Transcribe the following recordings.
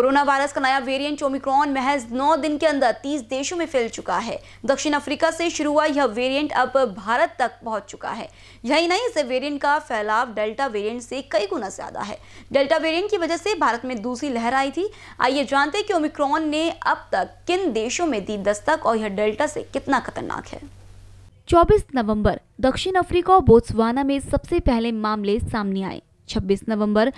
corona virus का नया variant Omicron महज 9 दिन के अंदर 30 देशों में फैल चुका है दक्षिण अफ्रीका से शुरू हुआ यह वेरिएंट अब भारत तक पहुंच चुका है यही नहीं इस वेरिएंट का फैलाव डेल्टा वेरिएंट से कई गुना ज्यादा है डेल्टा वेरिएंट की वजह से भारत में दूसरी लहर आई थी आइए जानते हैं कि ओमिक्रॉन ने अब तक किन देशों में दी दस्तक और यह डेल्टा से कितना खतरनाक है 24 नवंबर दक्षिण अफ्रीका और बोत्सवाना में सबसे पहले मामले सामने आए 26 नवंबर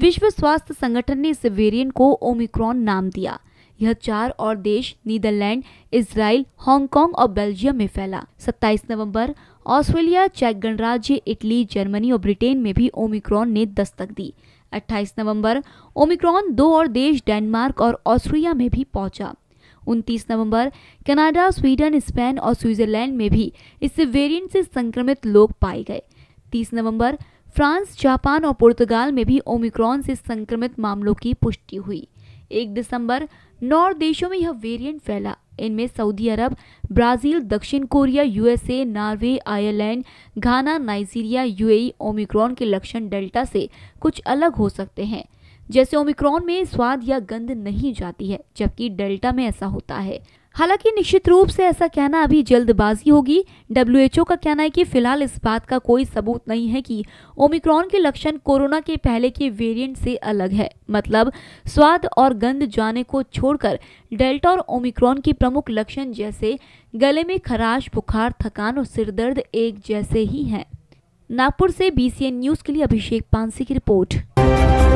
विश्व स्वास्थ्य संगठन ने इस वेरिएंट को ओमिक्रॉन नाम दिया यह चार और देश नीदरलैंड इसराइल हांगकांग और बेल्जियम में फैला 27 नवंबर ऑस्ट्रेलिया चेक गणराज्य इटली जर्मनी और ब्रिटेन में भी ओमिक्रॉन ने दस्तक दी 28 नवंबर ओमिक्रॉन दो और देश डेनमार्क और ऑस्ट्रिया में भी पहुंचा 29 नवंबर कनाडा स्वीडन स्पेन और स्विट्जरलैंड में भी इस वेरिएंट से संक्रमित लोग पाए गए 30 नवंबर फ्रांस जापान और पुर्तगाल में भी ओमिक्रॉन से संक्रमित मामलों की पुष्टि हुई एक दिसंबर नौ देशों में यह वेरिएंट फैला इनमें सऊदी अरब ब्राज़ील दक्षिण Korea USA Norway Ireland Ghana Nigeria UAE Omicron के लक्षण डेल्टा से कुछ अलग हो सकते हैं जैसे ओमिक्रॉन में स्वाद या गंध नहीं जाती है जबकि डेल्टा में ऐसा होता है हालांकि निश्चित रूप से ऐसा कहना अभी जल्दबाजी होगी ओ का कहना है कि फिलहाल इस बात का कोई सबूत नहीं है कि ओमिक्रॉन के लक्षण कोरोना के पहले के वेरिएंट से अलग है मतलब स्वाद और गंध जाने को छोड़कर डेल्टा और ओमिक्रॉन के प्रमुख लक्षण जैसे गले में खराश बुखार थकान और सिरदर्द एक जैसे ही हैं नागपुर से बीसीएन न्यूज़ के लिए अभिषेक पानसी की रिपोर्ट